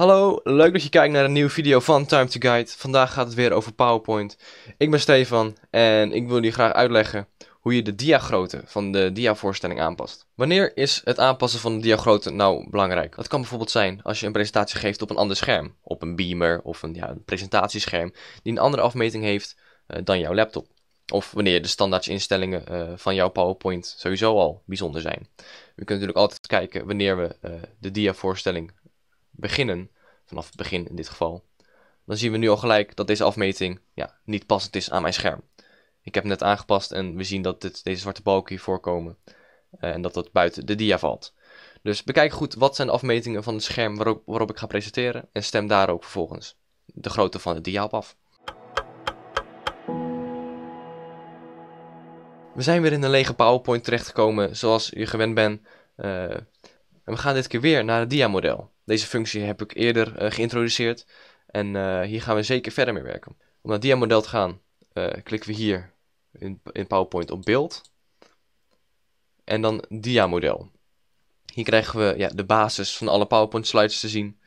Hallo, leuk dat je kijkt naar een nieuwe video van Time to Guide. Vandaag gaat het weer over PowerPoint. Ik ben Stefan en ik wil jullie graag uitleggen hoe je de diagrootte van de diavoorstelling aanpast. Wanneer is het aanpassen van de diagrootte nou belangrijk? Dat kan bijvoorbeeld zijn als je een presentatie geeft op een ander scherm, op een beamer of een, ja, een presentatiescherm die een andere afmeting heeft eh, dan jouw laptop. Of wanneer de standaardinstellingen uh, eh, van jouw PowerPoint sowieso al bijzonder zijn. We kunnen natuurlijk altijd kijken wanneer we uh, de diavoorstelling beginnen, vanaf het begin in dit geval, dan zien we nu al gelijk dat deze afmeting ja, niet passend is aan mijn scherm. Ik heb net aangepast en we zien dat dit, deze zwarte balken hier voorkomen eh, en dat dat buiten de dia valt. Dus bekijk goed wat zijn de afmetingen van het scherm waarop, waarop ik ga presenteren en stem daar ook vervolgens de grootte van het dia op af. We zijn weer in een lege PowerPoint terechtgekomen zoals je gewend bent. Eh, en we gaan dit keer weer naar het dia-model. Deze functie heb ik eerder eh, geïntroduceerd en eh, hier gaan we zeker verder mee werken. Om naar dia-model te gaan, eh, klikken we hier in, in PowerPoint op beeld en dan dia-model. Hier krijgen we ja, de basis van alle PowerPoint slides te zien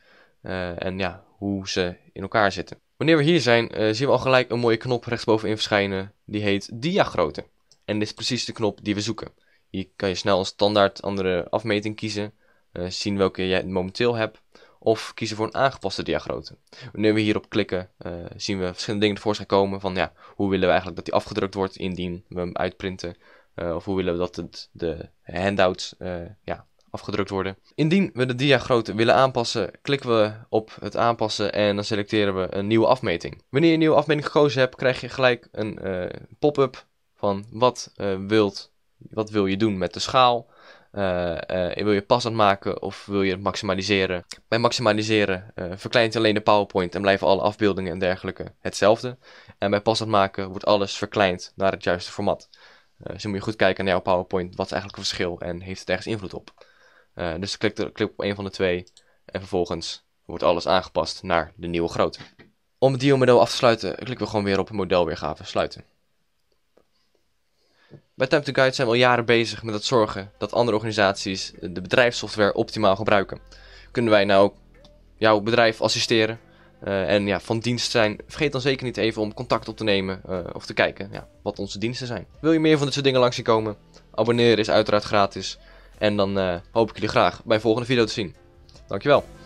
en ja, hoe ze in elkaar zitten. Wanneer we hier zijn, zien we al gelijk een mooie knop rechtsbovenin verschijnen die heet diagrootte. En dit is precies de knop die we zoeken. Hier kan je snel een standaard andere afmeting kiezen eh, zien welke jij momenteel hebt of kiezen voor een aangepaste diagrootte. Wanneer we hierop klikken, eh, zien we verschillende dingen tevoorschijn komen van ja, hoe willen we eigenlijk dat die afgedrukt wordt indien we hem uitprinten. Eh, of hoe willen we dat het, de handouts ja, afgedrukt worden. Indien we de diagrootte willen aanpassen, klikken we op het aanpassen en dan selecteren we een nieuwe afmeting. Wanneer je een nieuwe afmeting gekozen hebt, krijg je gelijk een pop-up van wat, wilt, wat wil je doen met de schaal. Eh, eh, wil je passend maken of wil je het maximaliseren? Bij maximaliseren eh, verkleint je alleen de PowerPoint en blijven alle afbeeldingen en dergelijke hetzelfde. En bij passend maken wordt alles verkleind naar het juiste format. dus dan moet je goed kijken naar jouw PowerPoint. Wat is eigenlijk het verschil en heeft het ergens invloed op? dus klik, er, klik op een van de twee en vervolgens wordt alles aangepast naar de nieuwe grootte. Om het dealmodel af te sluiten, klikken we gewoon weer op modelweergave sluiten. Bij Time to Guide zijn we al jaren bezig met het zorgen dat andere organisaties de bedrijfssoftware optimaal gebruiken. Kunnen wij nou jouw bedrijf assisteren eh, en ja, van dienst zijn? Vergeet dan zeker niet even om contact op te nemen eh, of te kijken ja, wat onze diensten zijn. Wil je meer van dit soort dingen langs zien komen? Abonneren is uiteraard gratis. En dan eh, hoop ik jullie graag bij een volgende video te zien. Dankjewel.